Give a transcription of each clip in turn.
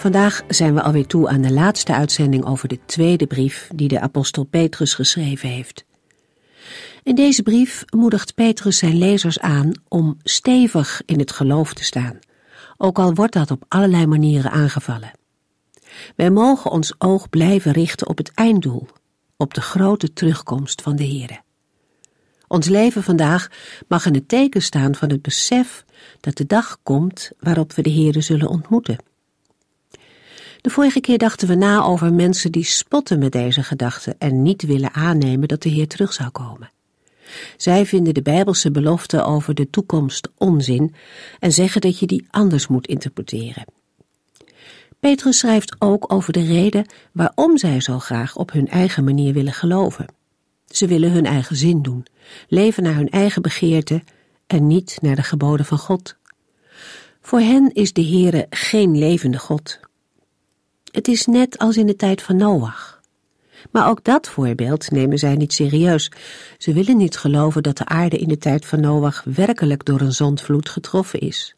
Vandaag zijn we alweer toe aan de laatste uitzending over de tweede brief die de apostel Petrus geschreven heeft. In deze brief moedigt Petrus zijn lezers aan om stevig in het geloof te staan, ook al wordt dat op allerlei manieren aangevallen. Wij mogen ons oog blijven richten op het einddoel, op de grote terugkomst van de Heere. Ons leven vandaag mag in het teken staan van het besef dat de dag komt waarop we de Heere zullen ontmoeten. De vorige keer dachten we na over mensen die spotten met deze gedachte en niet willen aannemen dat de Heer terug zou komen. Zij vinden de Bijbelse belofte over de toekomst onzin en zeggen dat je die anders moet interpreteren. Petrus schrijft ook over de reden waarom zij zo graag op hun eigen manier willen geloven. Ze willen hun eigen zin doen, leven naar hun eigen begeerte en niet naar de geboden van God. Voor hen is de Heere geen levende God, het is net als in de tijd van Noach. Maar ook dat voorbeeld nemen zij niet serieus. Ze willen niet geloven dat de aarde in de tijd van Noach werkelijk door een zondvloed getroffen is.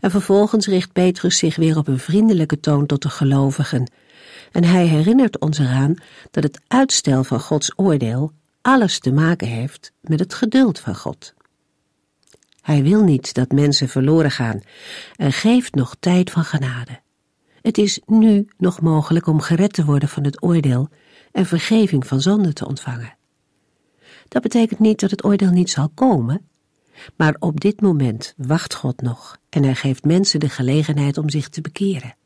En vervolgens richt Petrus zich weer op een vriendelijke toon tot de gelovigen. En hij herinnert ons eraan dat het uitstel van Gods oordeel alles te maken heeft met het geduld van God. Hij wil niet dat mensen verloren gaan en geeft nog tijd van genade. Het is nu nog mogelijk om gered te worden van het oordeel en vergeving van zonde te ontvangen. Dat betekent niet dat het oordeel niet zal komen, maar op dit moment wacht God nog en hij geeft mensen de gelegenheid om zich te bekeren.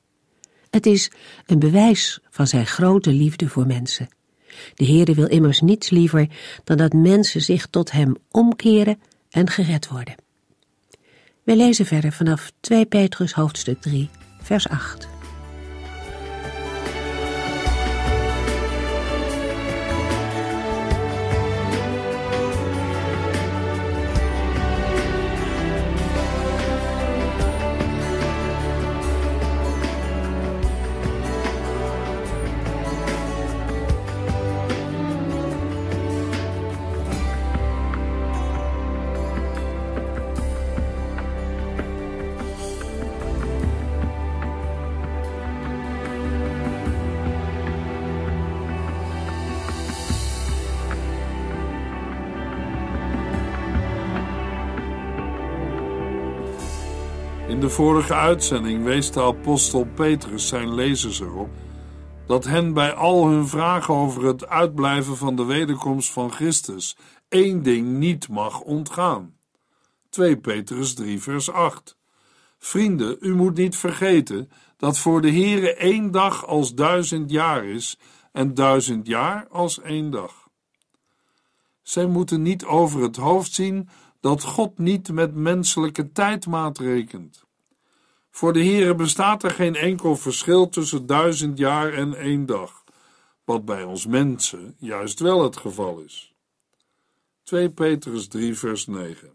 Het is een bewijs van zijn grote liefde voor mensen. De Heere wil immers niets liever dan dat mensen zich tot hem omkeren en gered worden. We lezen verder vanaf 2 Petrus hoofdstuk 3, vers 8. vorige uitzending wees de apostel Petrus zijn lezers erop dat hen bij al hun vragen over het uitblijven van de wederkomst van Christus één ding niet mag ontgaan. 2 Petrus 3 vers 8 Vrienden, u moet niet vergeten dat voor de Here één dag als duizend jaar is en duizend jaar als één dag. Zij moeten niet over het hoofd zien dat God niet met menselijke tijdmaat rekent. Voor de Heere bestaat er geen enkel verschil tussen duizend jaar en één dag, wat bij ons mensen juist wel het geval is. 2 Petrus 3, vers 9.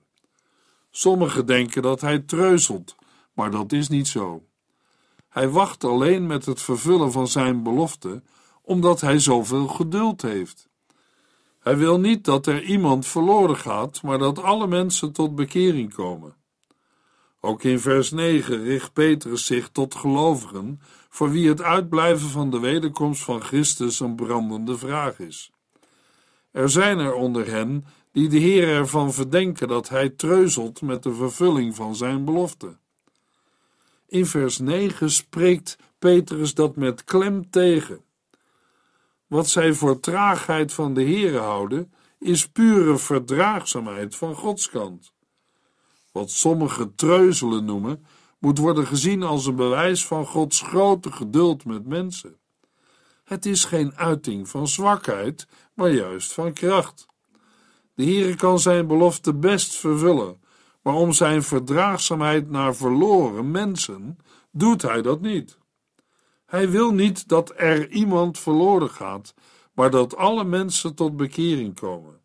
Sommigen denken dat hij treuzelt, maar dat is niet zo. Hij wacht alleen met het vervullen van zijn belofte, omdat hij zoveel geduld heeft. Hij wil niet dat er iemand verloren gaat, maar dat alle mensen tot bekering komen. Ook in vers 9 richt Petrus zich tot gelovigen voor wie het uitblijven van de wederkomst van Christus een brandende vraag is. Er zijn er onder hen die de Heer ervan verdenken dat hij treuzelt met de vervulling van zijn belofte. In vers 9 spreekt Petrus dat met klem tegen. Wat zij voor traagheid van de Heer houden, is pure verdraagzaamheid van Gods kant wat sommige treuzelen noemen, moet worden gezien als een bewijs van Gods grote geduld met mensen. Het is geen uiting van zwakheid, maar juist van kracht. De Heere kan zijn belofte best vervullen, maar om zijn verdraagzaamheid naar verloren mensen doet hij dat niet. Hij wil niet dat er iemand verloren gaat, maar dat alle mensen tot bekering komen.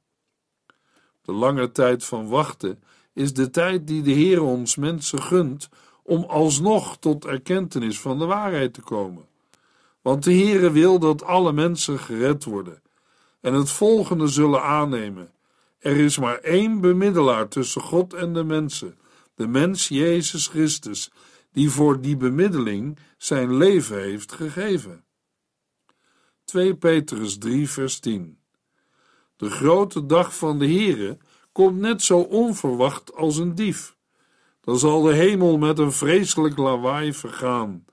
De lange tijd van wachten is de tijd die de Heer ons mensen gunt om alsnog tot erkentenis van de waarheid te komen. Want de Heere wil dat alle mensen gered worden en het volgende zullen aannemen. Er is maar één bemiddelaar tussen God en de mensen, de mens Jezus Christus, die voor die bemiddeling zijn leven heeft gegeven. 2 Petrus 3 vers 10 De grote dag van de Heere komt net zo onverwacht als een dief. Dan zal de hemel met een vreselijk lawaai vergaan.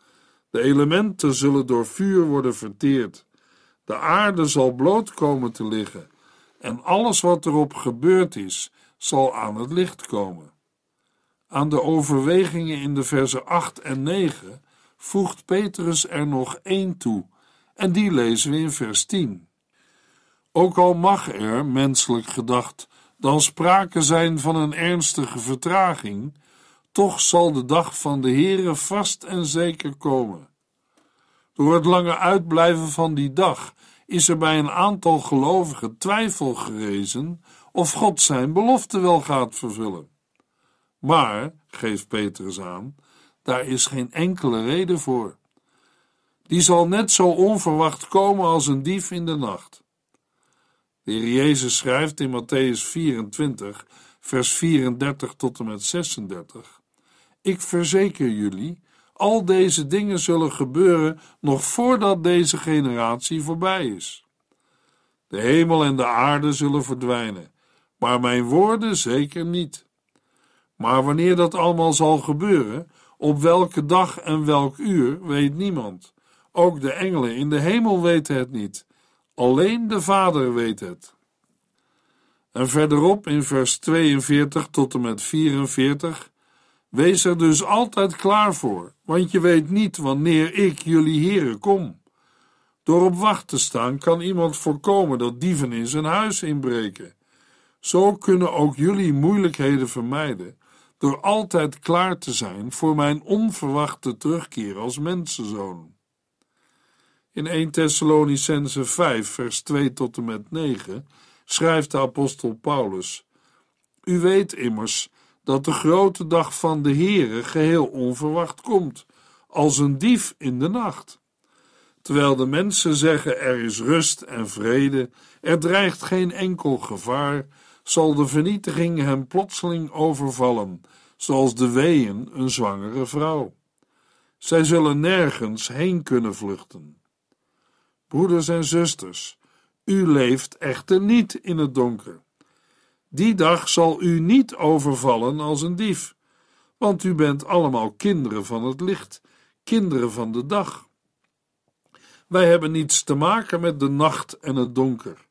De elementen zullen door vuur worden verteerd. De aarde zal bloot komen te liggen. En alles wat erop gebeurd is, zal aan het licht komen. Aan de overwegingen in de versen 8 en 9 voegt Petrus er nog één toe, en die lezen we in vers 10. Ook al mag er, menselijk gedacht, dan sprake zijn van een ernstige vertraging, toch zal de dag van de Heere vast en zeker komen. Door het lange uitblijven van die dag is er bij een aantal gelovigen twijfel gerezen of God zijn belofte wel gaat vervullen. Maar, geeft Petrus aan, daar is geen enkele reden voor. Die zal net zo onverwacht komen als een dief in de nacht. De heer Jezus schrijft in Matthäus 24, vers 34 tot en met 36. Ik verzeker jullie, al deze dingen zullen gebeuren nog voordat deze generatie voorbij is. De hemel en de aarde zullen verdwijnen, maar mijn woorden zeker niet. Maar wanneer dat allemaal zal gebeuren, op welke dag en welk uur, weet niemand. Ook de engelen in de hemel weten het niet Alleen de Vader weet het. En verderop in vers 42 tot en met 44: Wees er dus altijd klaar voor, want je weet niet wanneer ik jullie heren kom. Door op wacht te staan kan iemand voorkomen dat dieven in zijn huis inbreken. Zo kunnen ook jullie moeilijkheden vermijden door altijd klaar te zijn voor mijn onverwachte terugkeer als mensenzoon. In 1 Thessalonicense 5, vers 2 tot en met 9 schrijft de apostel Paulus: U weet immers dat de grote dag van de Heere geheel onverwacht komt, als een dief in de nacht. Terwijl de mensen zeggen er is rust en vrede, er dreigt geen enkel gevaar, zal de vernietiging hem plotseling overvallen, zoals de weeën een zwangere vrouw. Zij zullen nergens heen kunnen vluchten. Broeders en zusters, u leeft echter niet in het donker. Die dag zal u niet overvallen als een dief, want u bent allemaal kinderen van het licht, kinderen van de dag. Wij hebben niets te maken met de nacht en het donker.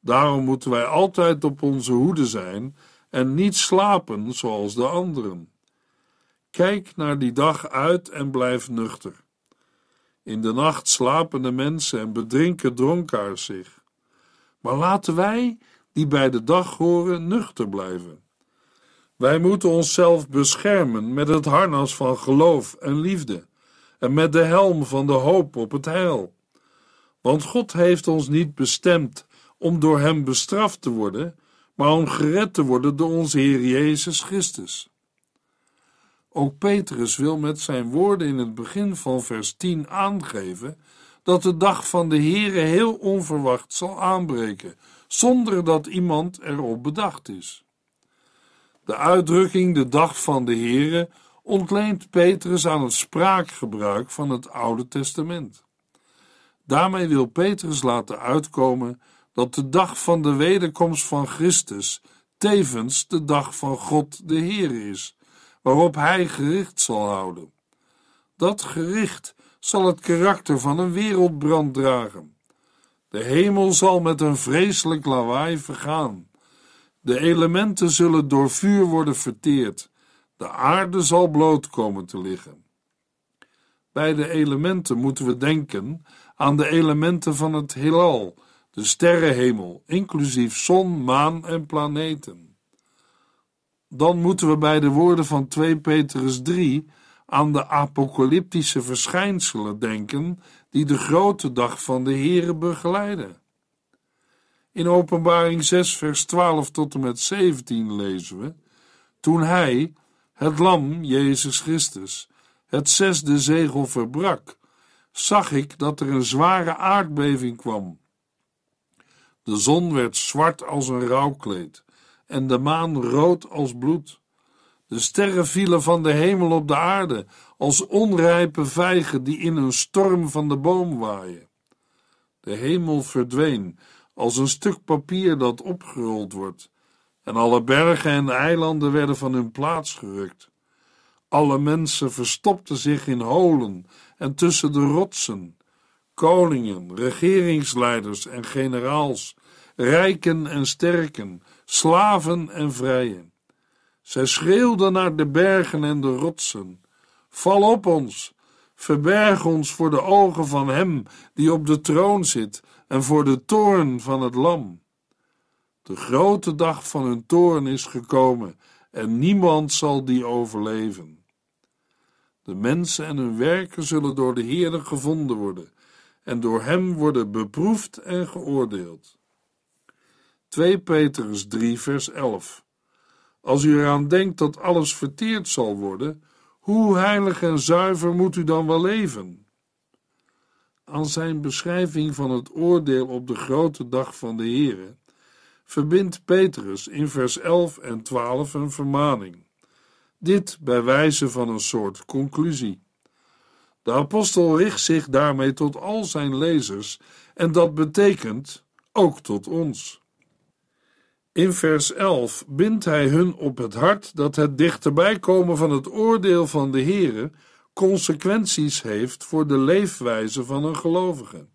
Daarom moeten wij altijd op onze hoede zijn en niet slapen zoals de anderen. Kijk naar die dag uit en blijf nuchter. In de nacht slapen de mensen en bedrinken dronkaars zich. Maar laten wij, die bij de dag horen, nuchter blijven. Wij moeten onszelf beschermen met het harnas van geloof en liefde en met de helm van de hoop op het heil. Want God heeft ons niet bestemd om door Hem bestraft te worden, maar om gered te worden door onze Heer Jezus Christus. Ook Petrus wil met zijn woorden in het begin van vers 10 aangeven dat de dag van de Heere heel onverwacht zal aanbreken, zonder dat iemand erop bedacht is. De uitdrukking de dag van de Heere ontleent Petrus aan het spraakgebruik van het Oude Testament. Daarmee wil Petrus laten uitkomen dat de dag van de wederkomst van Christus tevens de dag van God de Heer is, waarop hij gericht zal houden. Dat gericht zal het karakter van een wereldbrand dragen. De hemel zal met een vreselijk lawaai vergaan. De elementen zullen door vuur worden verteerd. De aarde zal bloot komen te liggen. Bij de elementen moeten we denken aan de elementen van het heelal, de sterrenhemel, inclusief zon, maan en planeten dan moeten we bij de woorden van 2 Petrus 3 aan de apocalyptische verschijnselen denken die de grote dag van de Here begeleiden. In Openbaring 6, vers 12 tot en met 17 lezen we: Toen hij, het Lam, Jezus Christus, het zesde zegel verbrak, zag ik dat er een zware aardbeving kwam. De zon werd zwart als een rouwkleed en de maan rood als bloed. De sterren vielen van de hemel op de aarde als onrijpe vijgen die in een storm van de boom waaien. De hemel verdween als een stuk papier dat opgerold wordt, en alle bergen en eilanden werden van hun plaats gerukt. Alle mensen verstopten zich in holen en tussen de rotsen. Koningen, regeringsleiders en generaals, rijken en sterken, slaven en vrijen. Zij schreeuwden naar de bergen en de rotsen: Val op ons, verberg ons voor de ogen van Hem die op de troon zit en voor de toorn van het Lam. De grote dag van hun toorn is gekomen en niemand zal die overleven. De mensen en hun werken zullen door de Heer gevonden worden en door Hem worden beproefd en geoordeeld. 2 Petrus 3, vers 11. Als u eraan denkt dat alles verteerd zal worden, hoe heilig en zuiver moet u dan wel leven? Aan zijn beschrijving van het oordeel op de grote dag van de Here verbindt Petrus in vers 11 en 12 een vermaning. Dit bij wijze van een soort conclusie. De apostel richt zich daarmee tot al zijn lezers en dat betekent ook tot ons. In vers 11 bindt hij hun op het hart dat het dichterbij komen van het oordeel van de Heere consequenties heeft voor de leefwijze van een gelovige.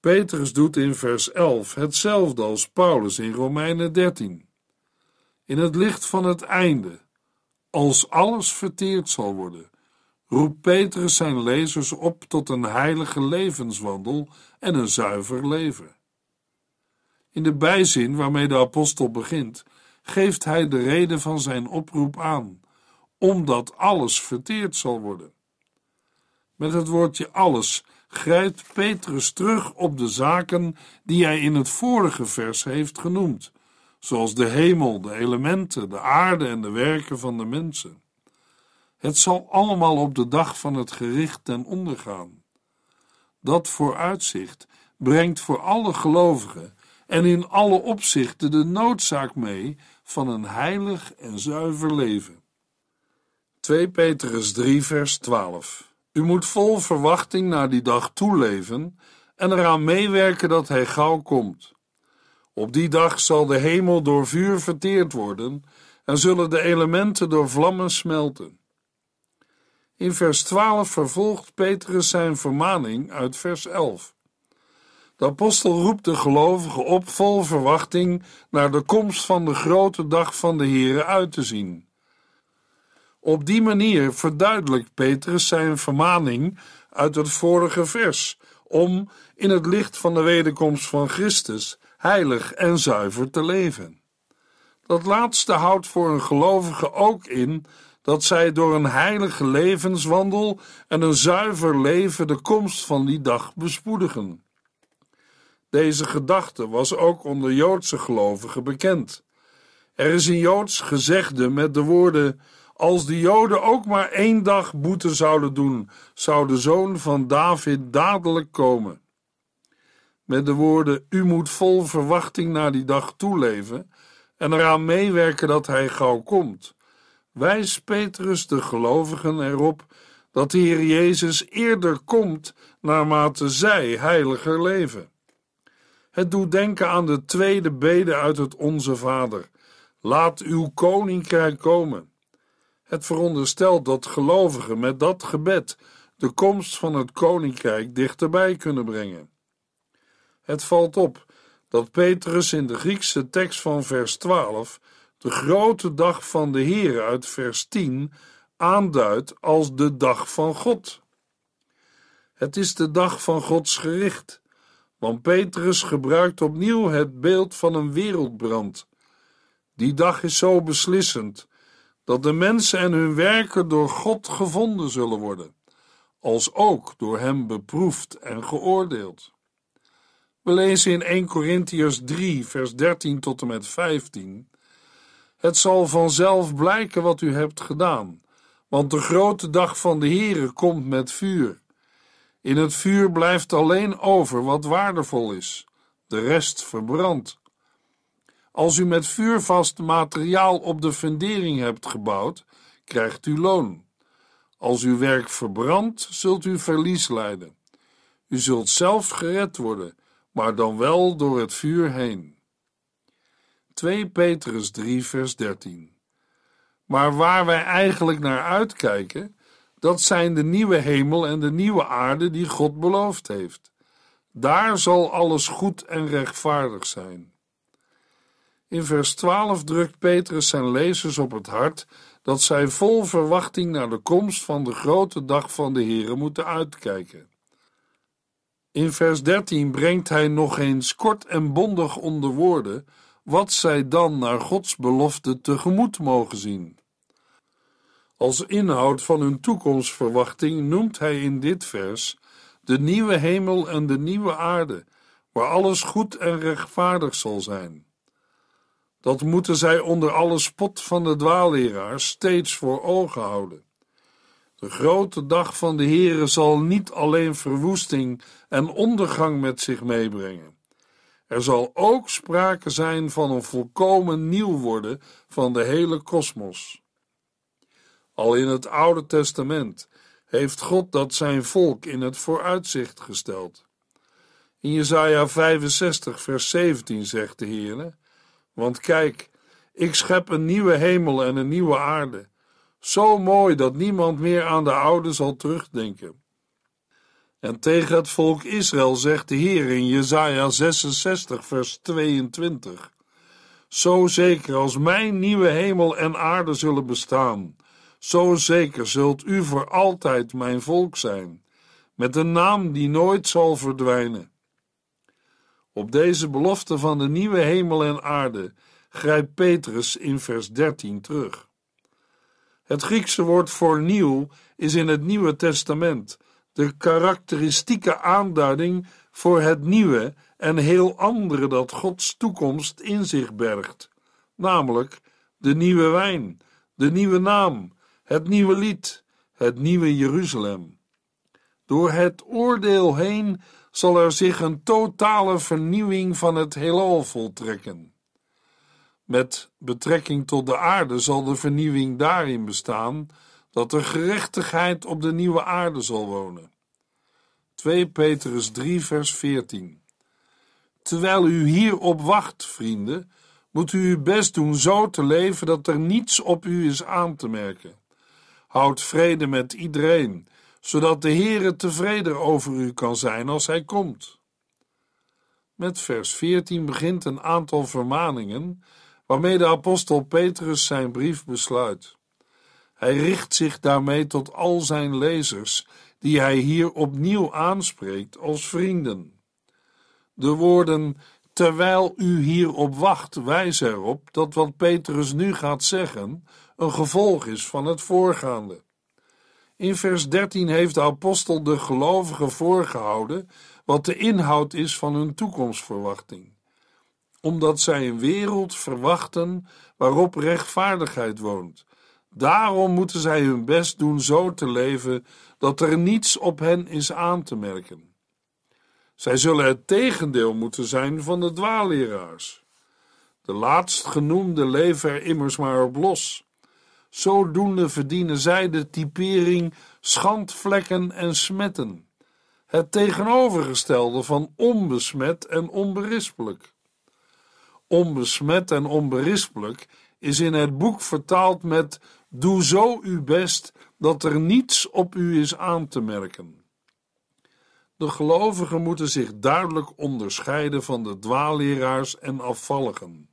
Petrus doet in vers 11 hetzelfde als Paulus in Romeinen 13. In het licht van het einde, als alles verteerd zal worden, roept Petrus zijn lezers op tot een heilige levenswandel en een zuiver leven. In de bijzin waarmee de apostel begint, geeft hij de reden van zijn oproep aan, omdat alles verteerd zal worden. Met het woordje alles grijpt Petrus terug op de zaken die hij in het vorige vers heeft genoemd, zoals de hemel, de elementen, de aarde en de werken van de mensen. Het zal allemaal op de dag van het gericht ten onder gaan. Dat vooruitzicht brengt voor alle gelovigen en in alle opzichten de noodzaak mee van een heilig en zuiver leven. 2 Petrus 3, vers 12. U moet vol verwachting naar die dag toeleven en eraan meewerken dat hij gauw komt. Op die dag zal de hemel door vuur verteerd worden en zullen de elementen door vlammen smelten. In vers 12 vervolgt Petrus zijn vermaning uit vers 11. De apostel roept de gelovigen op vol verwachting naar de komst van de grote dag van de Here uit te zien. Op die manier verduidelijkt Petrus zijn vermaning uit het vorige vers om in het licht van de wederkomst van Christus heilig en zuiver te leven. Dat laatste houdt voor een gelovige ook in dat zij door een heilige levenswandel en een zuiver leven de komst van die dag bespoedigen. Deze gedachte was ook onder Joodse gelovigen bekend. Er is een Joods gezegde met de woorden: Als de Joden ook maar één dag boete zouden doen, zou de zoon van David dadelijk komen. Met de woorden: U moet vol verwachting naar die dag toeleven en eraan meewerken dat hij gauw komt. wijs Petrus de gelovigen erop dat de Heer Jezus eerder komt naarmate zij heiliger leven. Het doet denken aan de tweede bede uit het Onze Vader. Laat uw koninkrijk komen. Het veronderstelt dat gelovigen met dat gebed de komst van het koninkrijk dichterbij kunnen brengen. Het valt op dat Petrus in de Griekse tekst van vers 12 de grote dag van de Heer uit vers 10 aanduidt als de dag van God. Het is de dag van Gods gericht, want Petrus gebruikt opnieuw het beeld van een wereldbrand. Die dag is zo beslissend dat de mensen en hun werken door God gevonden zullen worden, als ook door Hem beproefd en geoordeeld. We lezen in 1 Corinthians 3, vers 13 tot en met 15. Het zal vanzelf blijken wat u hebt gedaan, want de grote dag van de Heere komt met vuur. In het vuur blijft alleen over wat waardevol is, de rest verbrandt. Als u met vuurvast materiaal op de fundering hebt gebouwd, krijgt u loon. Als uw werk verbrandt, zult u verlies lijden. U zult zelf gered worden, maar dan wel door het vuur heen. 2 Petrus 3, vers 13. Maar waar wij eigenlijk naar uitkijken, dat zijn de nieuwe hemel en de nieuwe aarde die God beloofd heeft. Daar zal alles goed en rechtvaardig zijn. In vers 12 drukt Petrus zijn lezers op het hart dat zij vol verwachting naar de komst van de grote dag van de Here moeten uitkijken. In vers 13 brengt hij nog eens kort en bondig onder woorden wat zij dan naar Gods belofte tegemoet mogen zien. Als inhoud van hun toekomstverwachting noemt hij in dit vers de nieuwe hemel en de nieuwe aarde, waar alles goed en rechtvaardig zal zijn. Dat moeten zij onder alle spot van de dwaaleraar steeds voor ogen houden. De grote dag van de Heere zal niet alleen verwoesting en ondergang met zich meebrengen. Er zal ook sprake zijn van een volkomen nieuw worden van de hele kosmos. Al in het Oude Testament heeft God dat zijn volk in het vooruitzicht gesteld. In Jesaja 65, vers 17 zegt de Heer: Want kijk, ik schep een nieuwe hemel en een nieuwe aarde. Zo mooi dat niemand meer aan de oude zal terugdenken. En tegen het volk Israël zegt de Heer in Jesaja 66, vers 22: Zo zeker als mijn nieuwe hemel en aarde zullen bestaan zo zeker zult u voor altijd mijn volk zijn, met een naam die nooit zal verdwijnen. Op deze belofte van de nieuwe hemel en aarde grijpt Petrus in vers 13 terug. Het Griekse woord voor nieuw is in het Nieuwe Testament de karakteristieke aanduiding voor het nieuwe en heel andere dat Gods toekomst in zich bergt, namelijk de nieuwe wijn, de nieuwe naam, het nieuwe lied, het nieuwe Jeruzalem. Door het oordeel heen zal er zich een totale vernieuwing van het heelal voltrekken. Met betrekking tot de aarde zal de vernieuwing daarin bestaan dat er gerechtigheid op de nieuwe aarde zal wonen. 2 Petrus 3, vers 14. Terwijl u hierop wacht, vrienden, moet u uw best doen zo te leven dat er niets op u is aan te merken. Houd vrede met iedereen, zodat de Heere tevreden over u kan zijn als hij komt. Met vers 14 begint een aantal vermaningen waarmee de apostel Petrus zijn brief besluit. Hij richt zich daarmee tot al zijn lezers, die hij hier opnieuw aanspreekt als vrienden. De woorden Terwijl u hierop wacht, wijs erop dat wat Petrus nu gaat zeggen een gevolg is van het voorgaande. In vers 13 heeft de apostel de gelovigen voorgehouden wat de inhoud is van hun toekomstverwachting. Omdat zij een wereld verwachten waarop rechtvaardigheid woont. Daarom moeten zij hun best doen zo te leven dat er niets op hen is aan te merken. Zij zullen het tegendeel moeten zijn van de dwaaleraars. De laatstgenoemde leven er immers maar op los. Zodoende verdienen zij de typering schandvlekken en smetten, het tegenovergestelde van onbesmet en onberispelijk. Onbesmet en onberispelijk is in het boek vertaald met: Doe zo uw best dat er niets op u is aan te merken. De gelovigen moeten zich duidelijk onderscheiden van de dwaalleraars en afvalligen.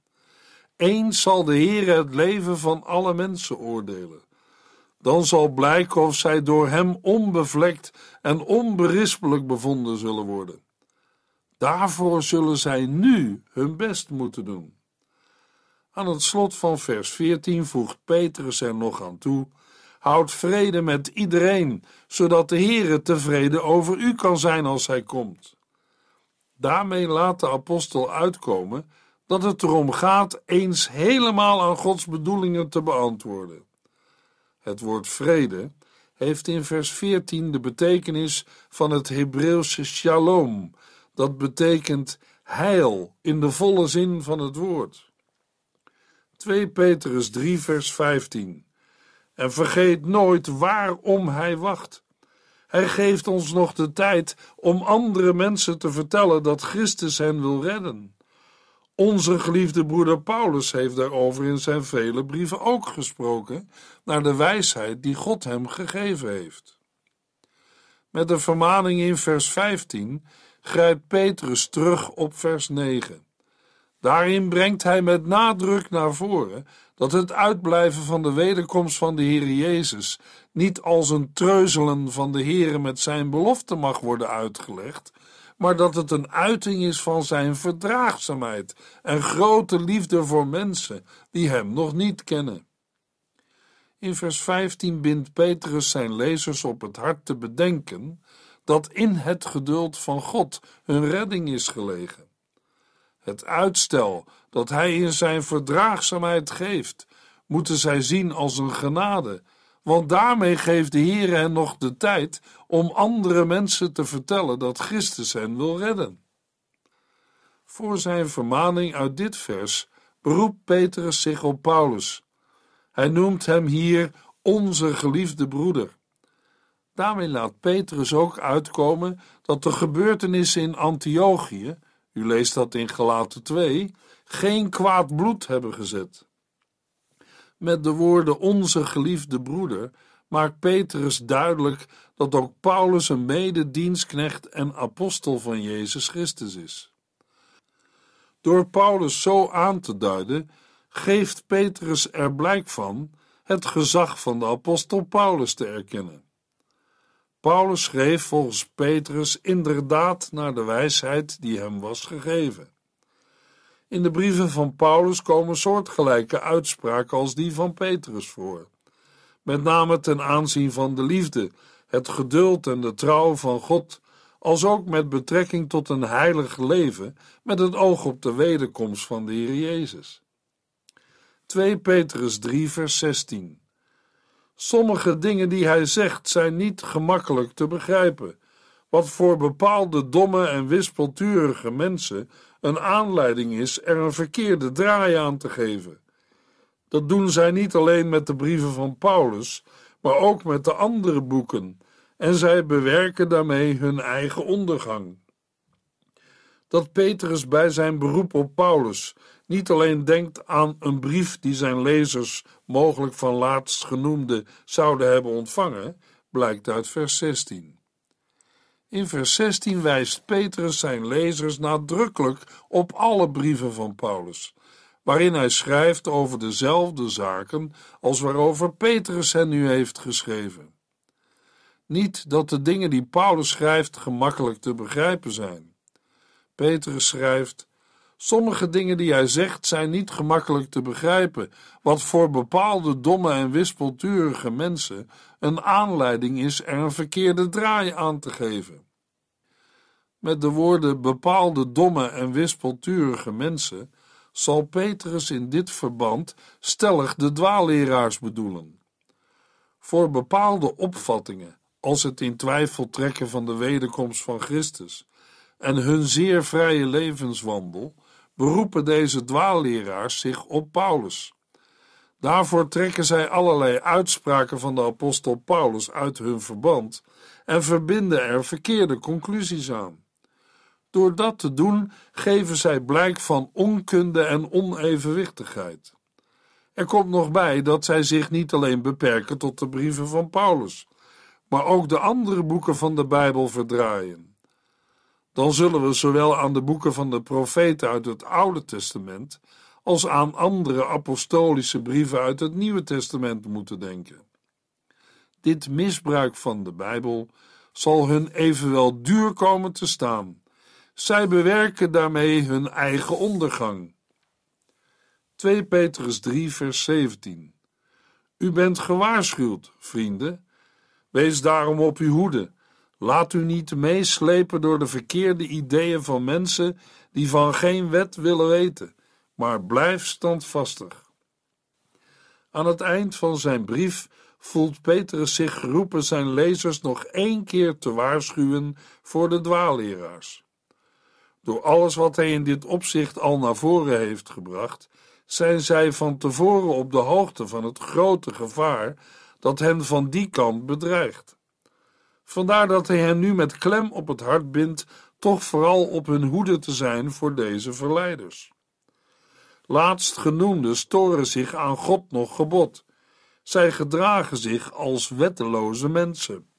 Eens zal de Heer het leven van alle mensen oordelen. Dan zal blijken of zij door Hem onbevlekt en onberispelijk bevonden zullen worden. Daarvoor zullen zij nu hun best moeten doen. Aan het slot van vers 14 voegt Petrus er nog aan toe Houd vrede met iedereen, zodat de Heere tevreden over u kan zijn als hij komt. Daarmee laat de apostel uitkomen dat het erom gaat eens helemaal aan Gods bedoelingen te beantwoorden. Het woord vrede heeft in vers 14 de betekenis van het Hebreeuwse shalom, dat betekent heil in de volle zin van het woord. 2 Petrus 3, vers 15. En vergeet nooit waarom hij wacht. Hij geeft ons nog de tijd om andere mensen te vertellen dat Christus hen wil redden. Onze geliefde broeder Paulus heeft daarover in zijn vele brieven ook gesproken, naar de wijsheid die God hem gegeven heeft. Met de vermaning in vers 15 grijpt Petrus terug op vers 9. Daarin brengt hij met nadruk naar voren dat het uitblijven van de wederkomst van de Heer Jezus niet als een treuzelen van de Heer met zijn belofte mag worden uitgelegd, maar dat het een uiting is van zijn verdraagzaamheid en grote liefde voor mensen die hem nog niet kennen. In vers 15 bindt Petrus zijn lezers op het hart te bedenken dat in het geduld van God hun redding is gelegen. Het uitstel dat hij in zijn verdraagzaamheid geeft, moeten zij zien als een genade, want daarmee geeft de Heer hen nog de tijd om andere mensen te vertellen dat Christus hen wil redden. Voor zijn vermaning uit dit vers beroept Petrus zich op Paulus. Hij noemt hem hier onze geliefde broeder. Daarmee laat Petrus ook uitkomen dat de gebeurtenissen in Antiochië u leest dat in Gelaten 2, geen kwaad bloed hebben gezet. Met de woorden onze geliefde broeder maakt Petrus duidelijk dat ook Paulus een mededienstknecht en apostel van Jezus Christus is. Door Paulus zo aan te duiden, geeft Petrus er blijk van het gezag van de apostel Paulus te erkennen. Paulus schreef volgens Petrus inderdaad naar de wijsheid die hem was gegeven. In de brieven van Paulus komen soortgelijke uitspraken als die van Petrus voor. Met name ten aanzien van de liefde, het geduld en de trouw van God, als ook met betrekking tot een heilig leven met het oog op de wederkomst van de Heer Jezus. 2 Petrus 3, vers 16. Sommige dingen die hij zegt zijn niet gemakkelijk te begrijpen, wat voor bepaalde domme en wispelturige mensen een aanleiding is er een verkeerde draai aan te geven. Dat doen zij niet alleen met de brieven van Paulus, maar ook met de andere boeken, en zij bewerken daarmee hun eigen ondergang. Dat Petrus bij zijn beroep op Paulus niet alleen denkt aan een brief die zijn lezers mogelijk van laatstgenoemde zouden hebben ontvangen, blijkt uit vers 16. In vers 16 wijst Petrus zijn lezers nadrukkelijk op alle brieven van Paulus, waarin hij schrijft over dezelfde zaken als waarover Petrus hen nu heeft geschreven. Niet dat de dingen die Paulus schrijft gemakkelijk te begrijpen zijn. Petrus schrijft: Sommige dingen die hij zegt zijn niet gemakkelijk te begrijpen, wat voor bepaalde domme en wispelturige mensen een aanleiding is er een verkeerde draai aan te geven. Met de woorden bepaalde domme en wispelturige mensen zal Petrus in dit verband stellig de dwaalleraars bedoelen. Voor bepaalde opvattingen, als het in twijfel trekken van de wederkomst van Christus, en hun zeer vrije levenswandel beroepen deze dwaalleraars zich op Paulus. Daarvoor trekken zij allerlei uitspraken van de apostel Paulus uit hun verband en verbinden er verkeerde conclusies aan. Door dat te doen geven zij blijk van onkunde en onevenwichtigheid. Er komt nog bij dat zij zich niet alleen beperken tot de brieven van Paulus, maar ook de andere boeken van de Bijbel verdraaien dan zullen we zowel aan de boeken van de profeten uit het Oude Testament als aan andere apostolische brieven uit het Nieuwe Testament moeten denken. Dit misbruik van de Bijbel zal hun evenwel duur komen te staan. Zij bewerken daarmee hun eigen ondergang. 2 Petrus 3, vers 17. U bent gewaarschuwd, vrienden. Wees daarom op uw hoede Laat u niet meeslepen door de verkeerde ideeën van mensen die van geen wet willen weten, maar blijf standvastig. Aan het eind van zijn brief voelt Petrus zich geroepen zijn lezers nog één keer te waarschuwen voor de dwaaleraars. Door alles wat hij in dit opzicht al naar voren heeft gebracht, zijn zij van tevoren op de hoogte van het grote gevaar dat hen van die kant bedreigt. Vandaar dat hij hen nu met klem op het hart bindt toch vooral op hun hoede te zijn voor deze verleiders. genoemde storen zich aan God nog gebod. Zij gedragen zich als wetteloze mensen.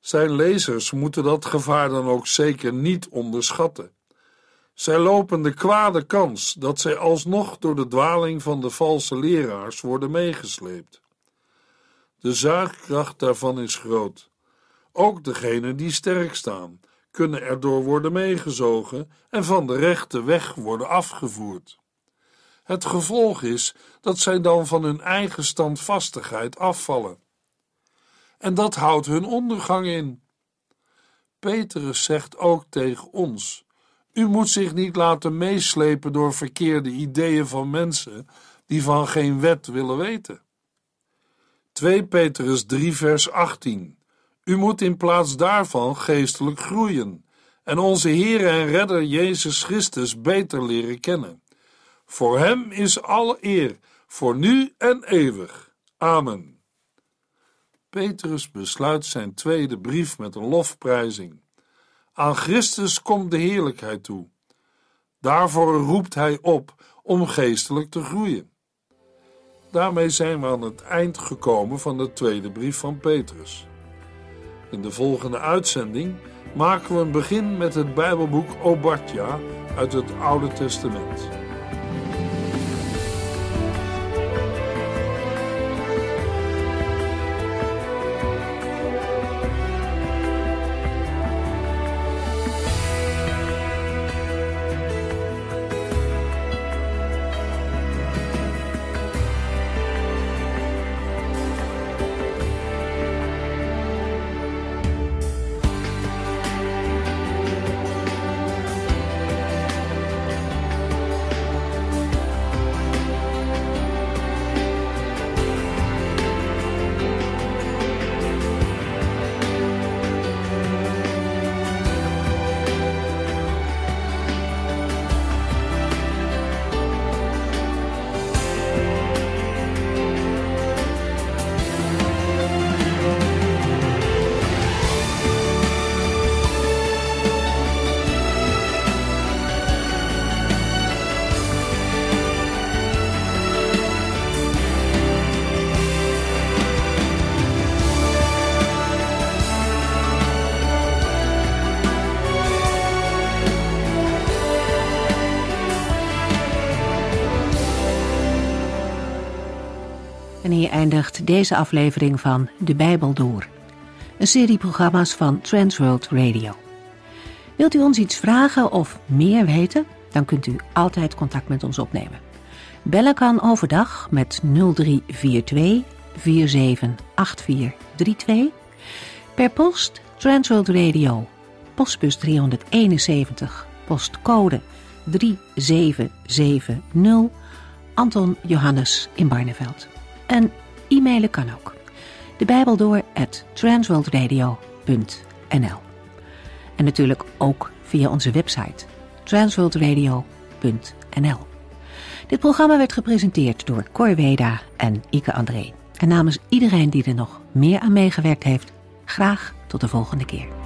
Zijn lezers moeten dat gevaar dan ook zeker niet onderschatten. Zij lopen de kwade kans dat zij alsnog door de dwaling van de valse leraars worden meegesleept. De zaakkracht daarvan is groot. Ook degenen die sterk staan, kunnen erdoor worden meegezogen en van de rechte weg worden afgevoerd. Het gevolg is dat zij dan van hun eigen standvastigheid afvallen. En dat houdt hun ondergang in. Petrus zegt ook tegen ons: U moet zich niet laten meeslepen door verkeerde ideeën van mensen die van geen wet willen weten. 2 Petrus 3, vers 18. U moet in plaats daarvan geestelijk groeien en onze Heer en Redder Jezus Christus beter leren kennen. Voor Hem is alle eer, voor nu en eeuwig. Amen. Petrus besluit zijn tweede brief met een lofprijzing. Aan Christus komt de heerlijkheid toe. Daarvoor roept hij op om geestelijk te groeien. Daarmee zijn we aan het eind gekomen van de tweede brief van Petrus. In de volgende uitzending maken we een begin met het Bijbelboek Obadja uit het Oude Testament. eindigt deze aflevering van De Bijbel Door. Een serie programma's van Transworld Radio. Wilt u ons iets vragen of meer weten? Dan kunt u altijd contact met ons opnemen. Bellen kan overdag met 0342 478432. Per post Transworld Radio, postbus 371, postcode 3770, Anton Johannes in Barneveld. En E-mailen kan ook. De Bijbel door at transworldradio.nl En natuurlijk ook via onze website transworldradio.nl Dit programma werd gepresenteerd door Cor Weda en Ike André. En namens iedereen die er nog meer aan meegewerkt heeft, graag tot de volgende keer.